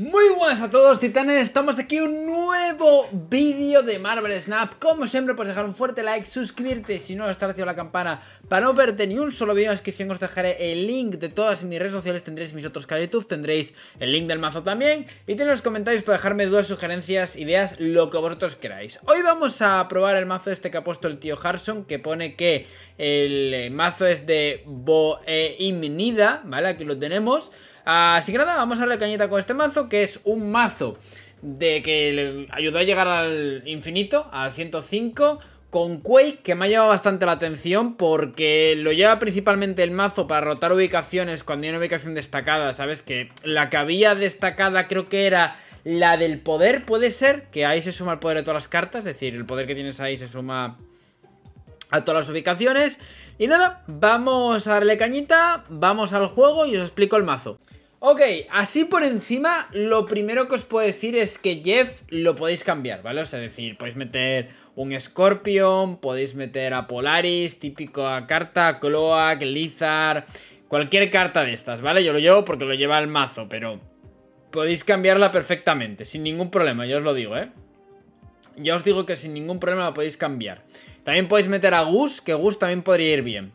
Muy buenas a todos titanes, estamos aquí un nuevo vídeo de Marvel Snap Como siempre pues dejar un fuerte like, suscribirte si no estar haciendo la campana Para no perderte ni un solo vídeo en la descripción os dejaré el link de todas mis redes sociales Tendréis mis otros canales tendréis el link del mazo también Y tenéis los comentarios para dejarme dudas, sugerencias, ideas, lo que vosotros queráis Hoy vamos a probar el mazo este que ha puesto el tío Harson Que pone que el mazo es de Boeimnida, ¿vale? Aquí lo tenemos Así que nada, vamos a darle cañita con este mazo, que es un mazo de que le ayudó a llegar al infinito, al 105 con Quake, que me ha llamado bastante la atención porque lo lleva principalmente el mazo para rotar ubicaciones cuando hay una ubicación destacada, ¿sabes? Que la que había destacada creo que era la del poder, puede ser, que ahí se suma el poder de todas las cartas, es decir, el poder que tienes ahí se suma a todas las ubicaciones. Y nada, vamos a darle cañita, vamos al juego y os explico el mazo. Ok, así por encima, lo primero que os puedo decir es que Jeff lo podéis cambiar, ¿vale? O sea, decir, podéis meter un Scorpion, podéis meter a Polaris, típico a carta, Cloak, Lizard, cualquier carta de estas, ¿vale? Yo lo llevo porque lo lleva el mazo, pero podéis cambiarla perfectamente, sin ningún problema, yo os lo digo, ¿eh? Ya os digo que sin ningún problema la podéis cambiar. También podéis meter a Gus, que Gus también podría ir bien.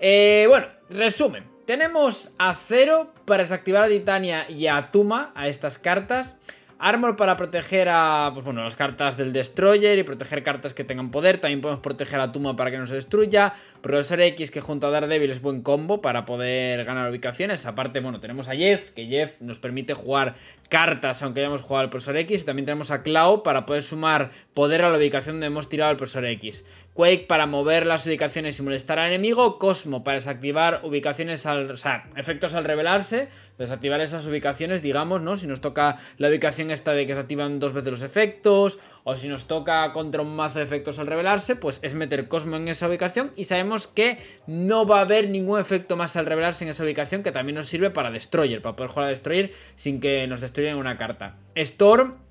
Eh, bueno, resumen. Tenemos a Cero para desactivar a Titania y a Tuma, a estas cartas. Armor para proteger a, pues bueno, las cartas del Destroyer y proteger cartas que tengan poder. También podemos proteger a Tuma para que no se destruya. Profesor X, que junto a Daredevil es buen combo para poder ganar ubicaciones. Aparte, bueno, tenemos a Jeff, que Jeff nos permite jugar cartas, aunque hayamos jugado al Profesor X. Y también tenemos a Clau para poder sumar poder a la ubicación donde hemos tirado al Profesor X. Quake para mover las ubicaciones y molestar al enemigo, Cosmo para desactivar ubicaciones al... o sea, efectos al revelarse, desactivar esas ubicaciones, digamos, ¿no? Si nos toca la ubicación esta de que se activan dos veces los efectos, o si nos toca contra un mazo de efectos al revelarse, pues es meter Cosmo en esa ubicación y sabemos que no va a haber ningún efecto más al revelarse en esa ubicación que también nos sirve para Destroyer, para poder jugar a destruir sin que nos destruyan una carta. Storm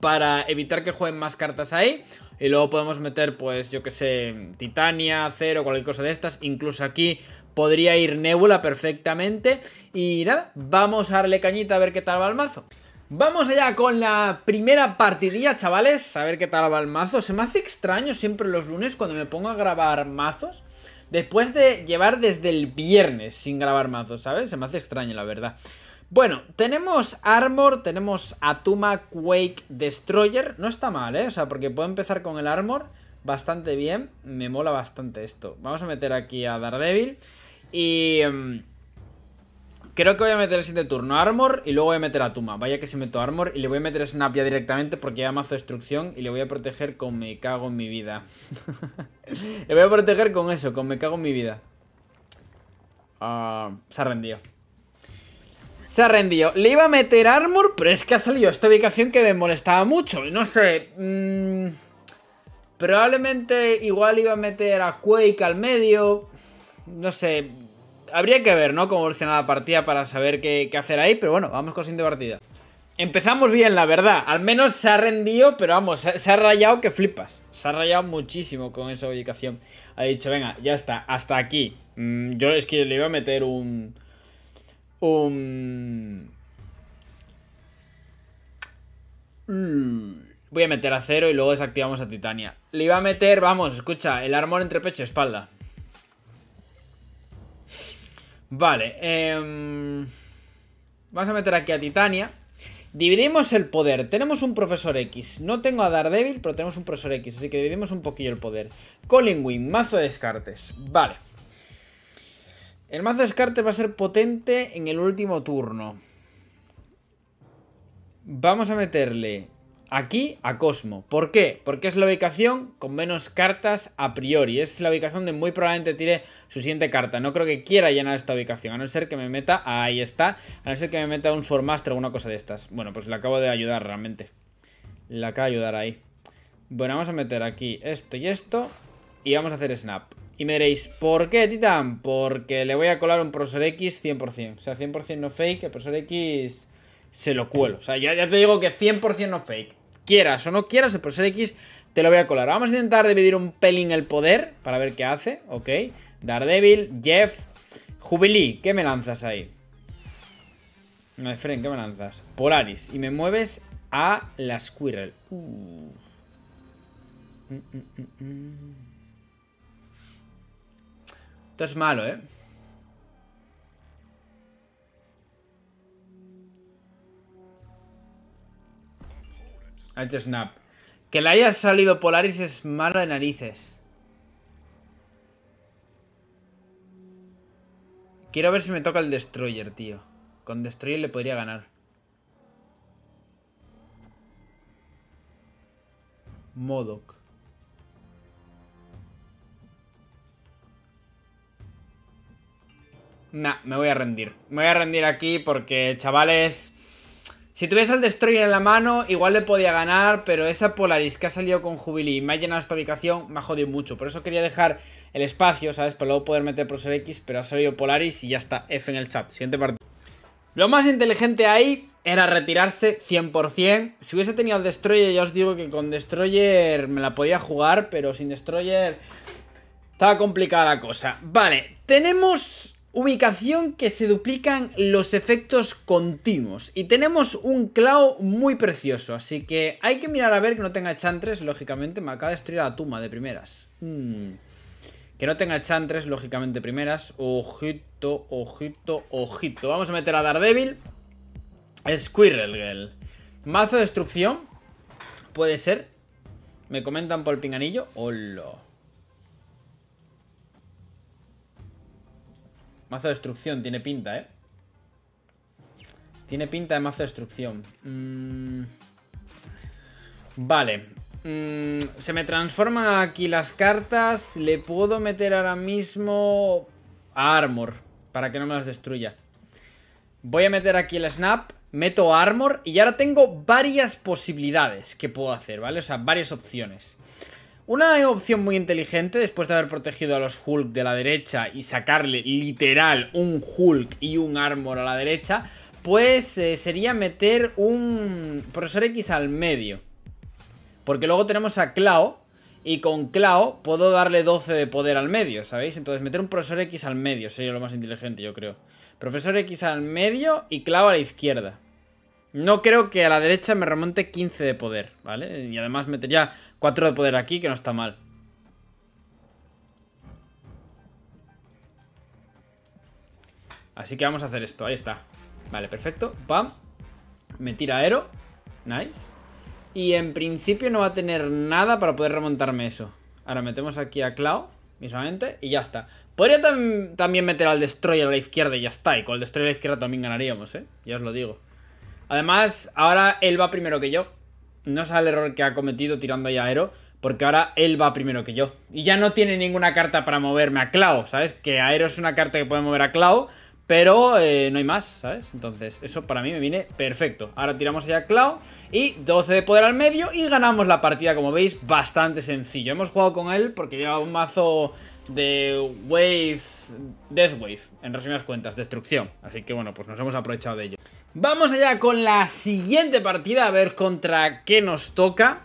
para evitar que jueguen más cartas ahí. Y luego podemos meter, pues, yo que sé, Titania, Cero, cualquier cosa de estas. Incluso aquí podría ir Nebula perfectamente. Y nada, vamos a darle cañita a ver qué tal va el mazo. Vamos allá con la primera partidilla, chavales. A ver qué tal va el mazo. Se me hace extraño siempre los lunes cuando me pongo a grabar mazos. Después de llevar desde el viernes sin grabar mazos, ¿sabes? Se me hace extraño, la verdad. Bueno, tenemos Armor, tenemos Atuma Quake Destroyer. No está mal, ¿eh? O sea, porque puedo empezar con el Armor bastante bien. Me mola bastante esto. Vamos a meter aquí a Daredevil. Y... Em, creo que voy a meter el siguiente turno Armor y luego voy a meter a Vaya que si meto Armor y le voy a meter Snap ya directamente porque ya mazo destrucción y le voy a proteger con me cago en mi vida. le voy a proteger con eso, con me cago en mi vida. Ah, se ha rendido se ha rendido. Le iba a meter armor, pero es que ha salido esta ubicación que me molestaba mucho. No sé. Mm, probablemente igual iba a meter a Quake al medio. No sé. Habría que ver, ¿no? Cómo evoluciona la partida para saber qué, hacer ahí. Pero bueno, vamos con siguiente partida. Empezamos bien, la verdad. Al menos se ha rendido, pero vamos, se, ha rayado que flipas. Se ha rayado muchísimo con esa ubicación. Ha dicho, venga, ya está, hasta aquí. Mm, yo es que le iba a meter un Um, Voy a meter a cero y luego desactivamos a Titania. Le iba a meter, vamos, escucha, el armor entre pecho y espalda. Vale, em, vamos a meter aquí a Titania. Dividimos el poder. Tenemos un profesor X. No tengo a dar débil pero tenemos un profesor X. Así que dividimos un poquillo el poder. Colin Wing, mazo de descartes. Vale. El mazo de descarte va a ser potente en el último turno. Vamos a meterle aquí a Cosmo. ¿Por qué? Porque es la ubicación con menos cartas a priori. Es la ubicación donde muy probablemente tire su siguiente carta. No creo que quiera llenar esta ubicación, a no ser que me meta... Ahí está. A no ser que me meta un Swordmaster o una cosa de estas. Bueno, pues le acabo de ayudar realmente. Le acabo de ayudar ahí. Bueno, vamos a meter aquí esto y esto. Y vamos a hacer snap. Y me diréis, ¿por qué, Titan? Porque le voy a colar un Profesor X 100%. O sea, 100% no fake, el Profesor X se lo cuelo. O sea, ya, te digo que 100% no fake. Quieras o no quieras, el Profesor X te lo voy a colar. Vamos a intentar dividir un pelín el poder para ver qué hace. Ok. Daredevil, Jeff, Jubilee, ¿qué me lanzas ahí? No, fren, ¿qué me lanzas? Polaris. Y me mueves a la Squirrel. Uh. Mm, mm, mm, esto es malo, ¿eh? H snap. Que le haya salido Polaris es mala de narices. Quiero ver si me toca el Destroyer, tío. Con Destroyer le podría ganar. Modoc. me voy a rendir. Me voy a rendir aquí porque, chavales... Si tuviese el Destroyer en la mano, igual le podía ganar, pero esa Polaris que ha salido con Jubilee y me ha llenado esta ubicación, me ha jodido mucho. Por eso quería dejar el espacio, ¿sabes? Para luego poder meter ser X, pero ha salido Polaris y ya está. F en el chat. Siguiente partido. Lo más inteligente ahí era retirarse 100%. Si hubiese tenido el Destroyer, ya os digo que con Destroyer me la podía jugar, pero sin Destroyer estaba complicada la cosa. Vale, tenemos Ubicación que se duplican los efectos continuos. Y tenemos un clavo muy precioso, así que hay que mirar a ver que no tenga chantres, lógicamente. Me acaba de destruir la tumba de primeras. Mm. Que no tenga chantres, lógicamente, primeras. Ojito, ojito, ojito. Vamos a meter a Daredevil. Squirrel Girl. Mazo de destrucción. Puede ser. Me comentan por el pinganillo. Hola. Mazo de destrucción, tiene pinta, ¿eh? Tiene pinta de mazo de destrucción. Mm. Vale. Mm, se me transforman aquí las cartas. Le puedo meter ahora mismo Armor. Para que no me las destruya. Voy a meter aquí el Snap. Meto Armor. Y ahora tengo varias posibilidades que puedo hacer, ¿vale? O sea, varias opciones. Una opción muy inteligente, después de haber protegido a los Hulk de la derecha y sacarle literal un Hulk y un Armor a la derecha, pues eh, sería meter un Profesor X al medio. Porque luego tenemos a Clau y con Clau puedo darle 12 de poder al medio, ¿sabéis? Entonces meter un Profesor X al medio sería lo más inteligente, yo creo. Profesor X al medio y Clau a la izquierda. No creo que a la derecha me remonte 15 de poder, ¿vale? Y además metería Cuatro de poder aquí, que no está mal. Así que vamos a hacer esto, ahí está. Vale, perfecto. Pam. Me tira aero. Nice. Y en principio no va a tener nada para poder remontarme eso. Ahora metemos aquí a Clau, mismamente, y ya está. Podría también meter al Destroyer a la izquierda y ya está. Y con el Destroyer a la izquierda también ganaríamos, ¿eh? Ya os lo digo. Además, ahora él va primero que yo no sabe el error que ha cometido tirando ahí a Aero, porque ahora él va primero que yo. Y ya no tiene ninguna carta para moverme a Clau, ¿sabes? Que Aero es una carta que puede mover a Clau, pero eh, no hay más, ¿sabes? Entonces, eso para mí me viene perfecto. Ahora tiramos ahí a Clau y 12 de poder al medio y ganamos la partida, como veis, bastante sencillo. Hemos jugado con él porque lleva un mazo de Wave, Death Wave, en resumidas cuentas, destrucción. Así que bueno, pues nos hemos aprovechado de ello. Vamos allá con la siguiente partida, a ver contra qué nos toca.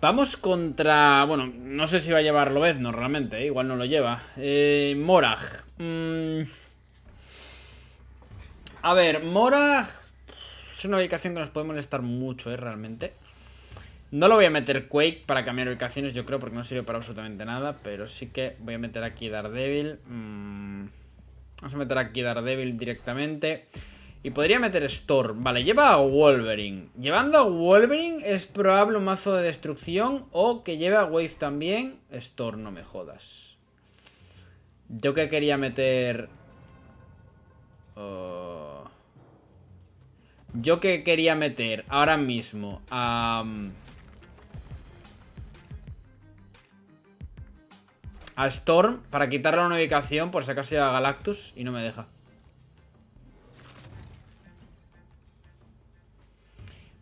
Vamos contra... Bueno, no sé si va a llevar Lobezno no realmente ¿eh? igual no lo lleva. Eh, Morag. Mm. A ver, Morag... Es una ubicación que nos puede molestar mucho, ¿eh? Realmente. No lo voy a meter Quake para cambiar ubicaciones, yo creo, porque no sirve para absolutamente nada. Pero sí que voy a meter aquí Daredevil. Mm. Vamos a meter aquí Daredevil directamente. Y podría meter Storm. Vale, lleva a Wolverine. Llevando a Wolverine es probable un mazo de destrucción o que lleve a Wave también. Storm, no me jodas. Yo que quería meter... Oh, yo que quería meter ahora mismo a... Um, a Storm para quitarle una ubicación por si acaso a Galactus y no me deja.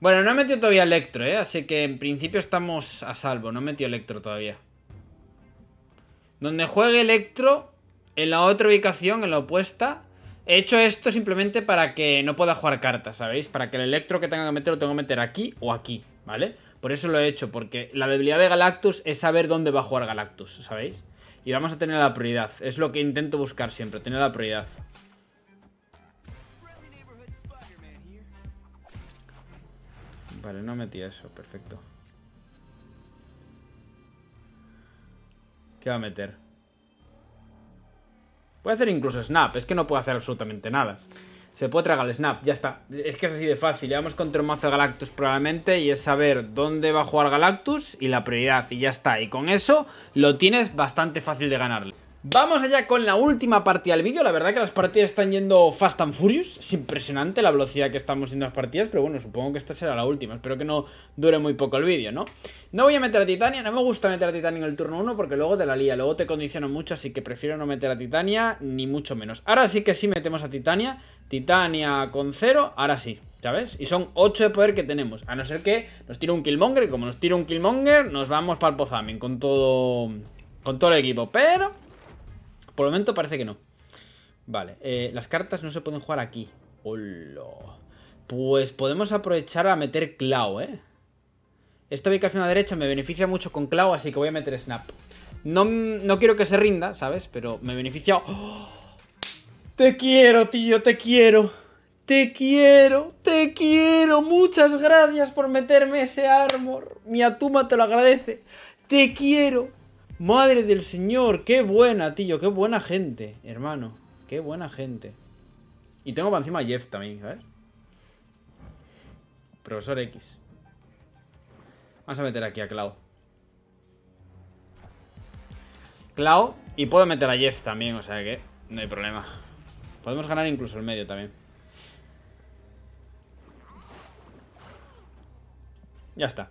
Bueno, no he metido todavía Electro, ¿eh? Así que en principio estamos a salvo. No he metido Electro todavía. Donde juegue Electro, en la otra ubicación, en la opuesta... He hecho esto simplemente para que no pueda jugar cartas, ¿sabéis? Para que el Electro que tenga que meter lo tengo que meter aquí o aquí, ¿vale? Por eso lo he hecho, porque la debilidad de Galactus es saber dónde va a jugar Galactus, ¿sabéis? Y vamos a tener la prioridad. Es lo que intento buscar siempre, tener la prioridad. Vale, no metí eso, perfecto. ¿Qué va a meter? Puede hacer incluso snap, es que no puede hacer absolutamente nada. Se puede tragar el snap, ya está. Es que es así de fácil. Llevamos contra un mazo Galactus probablemente y es saber dónde va a jugar Galactus y la prioridad y ya está. Y con eso lo tienes bastante fácil de ganarle. Vamos allá con la última partida del vídeo. La verdad que las partidas están yendo fast and furious. Es impresionante la velocidad que estamos yendo las partidas. Pero bueno, supongo que esta será la última. Espero que no dure muy poco el vídeo, ¿no? No voy a meter a Titania. No me gusta meter a Titania en el turno 1 porque luego te la lía. Luego te condiciono mucho, así que prefiero no meter a Titania ni mucho menos. Ahora sí que sí metemos a Titania. Titania con 0, ahora sí. ¿Sabes? Y son 8 de poder que tenemos. A no ser que nos tire un Killmonger. Y como nos tira un Killmonger, nos vamos para el Pozamen con todo... Con todo el equipo. Pero... Por el momento parece que no. Vale, eh, las cartas no se pueden jugar aquí. Hola. Pues podemos aprovechar a meter Clau, ¿eh? Esta ubicación a derecha me beneficia mucho con Clau, así que voy a meter Snap. No, no quiero que se rinda, ¿sabes? Pero me beneficia... ¡Oh! Te quiero, tío, te quiero. Te quiero, te quiero. Muchas gracias por meterme ese armor. Mi Atuma te lo agradece. Te quiero, Madre del Señor, qué buena, tío, qué buena gente, hermano. Qué buena gente. Y tengo para encima a Jeff también, ¿sabes? Profesor X. Vamos a meter aquí a Clau. Clau. Y puedo meter a Jeff también, o sea que no hay problema. Podemos ganar incluso el medio también. Ya está.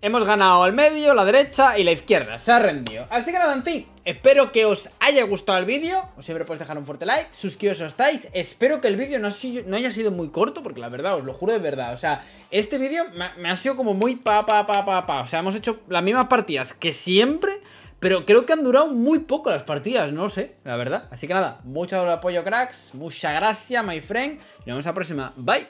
Hemos ganado al medio, la derecha y la izquierda, se ha rendido. Así que nada, en fin, espero que os haya gustado el vídeo. Os siempre podéis dejar un fuerte like, suscribiros si estáis. Espero que el vídeo no, haya sido muy corto, porque la verdad, os lo juro de verdad. O sea, este vídeo me, ha sido como muy pa, pa, pa, pa, pa. O sea, hemos hecho las mismas partidas que siempre, pero creo que han durado muy poco las partidas, no sé, la verdad. Así que nada, mucho apoyo, cracks. Mucha gracia, my friend. nos vemos a la próxima. Bye.